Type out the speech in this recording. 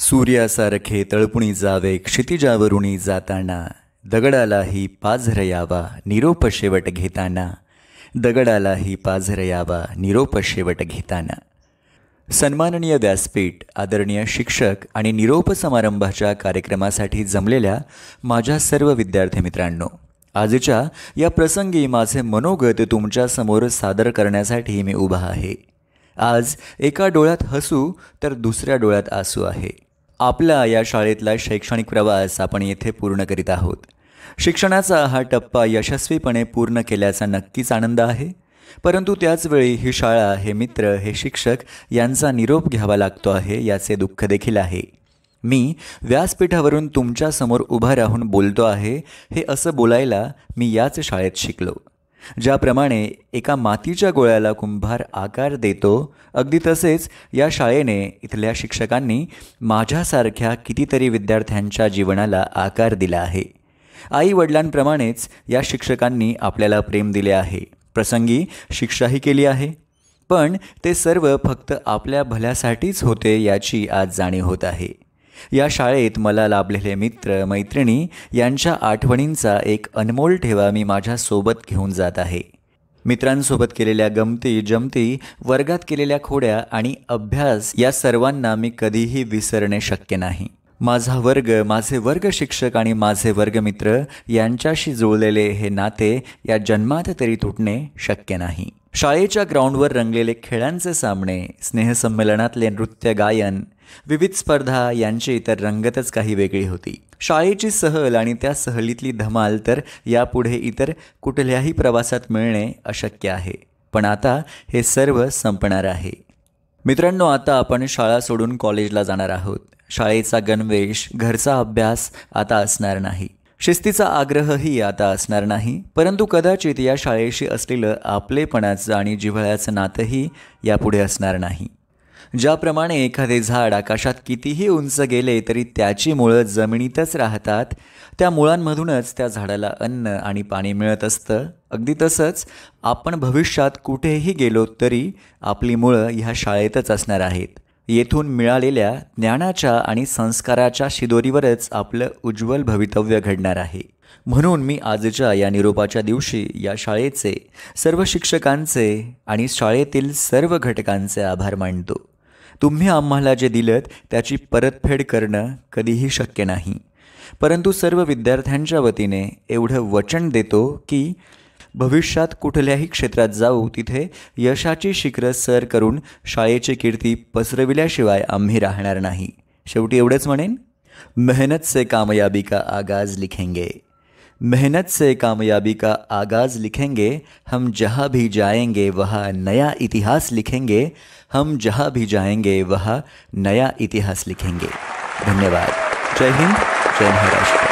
सूर्यासारखे तळपुणी जावे क्षितिजावरुणी जाताना दगडालाही पाझर यावा निरोप शेवट घेताना दगडालाही पाझर यावा निरोप शेवट घेताना सन्माननीय व्यासपीठ आदरणीय शिक्षक आणि निरोप समारंभाच्या कार्यक्रमासाठी जमलेल्या माझ्या सर्व विद्यार्थी मित्रांनो आजच्या या प्रसंगी माझे मनोगत तुमच्यासमोर सादर करण्यासाठी मी उभा आहे आज एका डोळ्यात हसू तर दुसऱ्या डोळ्यात आसू आहे आपला या शाळेतला शैक्षणिक प्रवास आपण येथे पूर्ण करीत आहोत शिक्षणाचा हा टप्पा यशस्वीपणे पूर्ण केल्याचा नक्कीच आनंद आहे परंतु त्याचवेळी ही शाळा हे मित्र हे शिक्षक यांचा निरोप घ्यावा लागतो आहे याचे दुःख देखील आहे मी व्यासपीठावरून तुमच्यासमोर उभा राहून बोलतो आहे हे असं बोलायला मी याच शाळेत शिकलो ज्याप्रमाणे एका मातीच्या गोळ्याला कुंभार आकार देतो अगदी तसेच या शाळेने इथल्या शिक्षकांनी माझ्यासारख्या कितीतरी विद्यार्थ्यांच्या जीवनाला आकार दिला आहे आई वडिलांप्रमाणेच या शिक्षकांनी आपल्याला प्रेम दिले आहे प्रसंगी शिक्षाही केली आहे पण ते सर्व फक्त आपल्या भल्यासाठीच होते याची आज जाणीव होत आहे या शाळेत मला लाभलेले मित्र मैत्रिणी यांच्या आठवणींचा एक अनमोल ठेवा मी माझ्यासोबत घेऊन जात आहे मित्रांसोबत केलेल्या गमती जमती वर्गात केलेल्या खोड्या आणि अभ्यास या सर्वांना मी कधीही विसरणे शक्य नाही माझा वर्ग माझे वर्ग शिक्षक आणि माझे वर्गमित्र यांच्याशी जुळलेले हे नाते या जन्मात तरी तुटणे शक्य नाही शाळेच्या ग्राउंडवर रंगलेले खेळांचे सामने स्नेहसंमेलनातले नृत्य गायन विविध स्पर्धा यांची इतर रंगतच काही वेगळी होती शाळेची सहल आणि त्या सहलीतली धमाल तर यापुढे इतर कुठल्याही प्रवासात मिळणे अशक्य आहे पण आता हे सर्व संपणार आहे मित्रांनो आता आपण शाळा सोडून कॉलेजला जाणार आहोत शाळेचा गणवेश घरचा अभ्यास आता असणार नाही शिस्तीचा आग्रहही आता असणार नाही परंतु कदाचित या शाळेशी असलेलं आपलेपणाचं आणि जिव्हाळ्याचं नातंही यापुढे असणार नाही ज्याप्रमाणे एखादे झाड आकाशात कितीही उंच गेले तरी त्याची मुळं जमिनीतच राहतात त्या मुळांमधूनच त्या झाडाला अन्न आणि पाणी मिळत असतं अगदी तसंच आपण भविष्यात कुठेही गेलो तरी आपली मुळं ह्या शाळेतच असणार आहेत येथून मिळालेल्या ज्ञानाच्या आणि संस्काराच्या शिदोरीवरच आपलं उज्ज्वल भवितव्य घडणार आहे म्हणून मी आजच्या या निरोपाच्या दिवशी या शाळेचे सर्व शिक्षकांचे आणि शाळेतील सर्व घटकांचे आभार मानतो तुम्ही आम्हाला जे दिलं त्याची परतफेड करणं कधीही शक्य नाही परंतु सर्व विद्यार्थ्यांच्या वतीने एवढं वचन देतो की भविष्यात कुठल्याही क्षेत्रात जाऊ तिथे यशाची शिखरं सर करून शाळेची कीर्ती पसरविल्याशिवाय आम्ही राहणार नाही शेवटी एवढंच म्हणेन मेहनत से कामयाबी का आगाज लिखेंगे मेहनत से कामयाबी का आगाज़ लिखेंगे हम जहाँ भी जाएंगे वह नया इतिहास लिखेंगे हम जहाँ भी जाएंगे वह नया इतिहास लिखेंगे धन्यवाद जय हिंद जय महाराष्ट्र